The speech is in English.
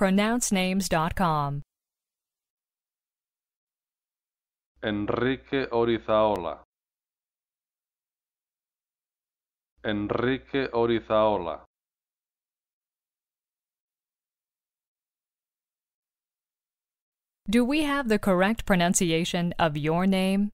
pronouncenames.com. Enrique Orizaola. Enrique Orizaola. Do we have the correct pronunciation of your name?